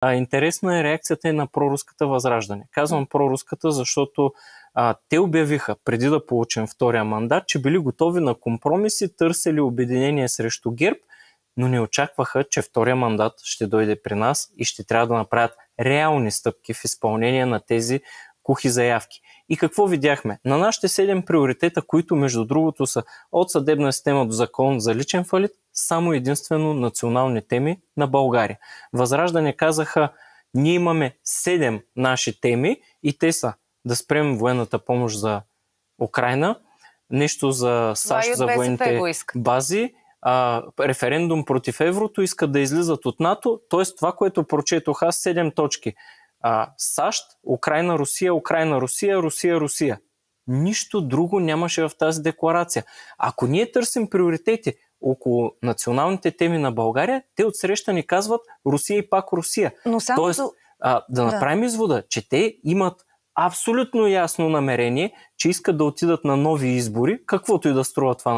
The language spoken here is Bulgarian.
А, интересна е реакцията и на проруската възраждане. Казвам проруската, защото а, те обявиха, преди да получим втория мандат, че били готови на компромиси, търсили обединение срещу ГЕРБ, но не очакваха, че втория мандат ще дойде при нас и ще трябва да направят реални стъпки в изпълнение на тези кухи заявки. И какво видяхме? На нашите седем приоритета, които между другото са от съдебна система до закон за личен фалит, само единствено национални теми на България. Възраждане казаха, ние имаме 7 наши теми и те са да спрем военната помощ за Украина, нещо за САЩ, за военните бази, а, референдум против еврото, искат да излизат от НАТО, т.е. това, което прочетох аз, 7 точки. А, САЩ, Украина, Русия, Украина, Русия, Русия, Русия. Нищо друго нямаше в тази декларация. Ако ние търсим приоритети, около националните теми на България, те отсреща ни казват Русия и пак Русия. Но само Тоест, а, да направим да. извода, че те имат абсолютно ясно намерение, че искат да отидат на нови избори, каквото и да струва това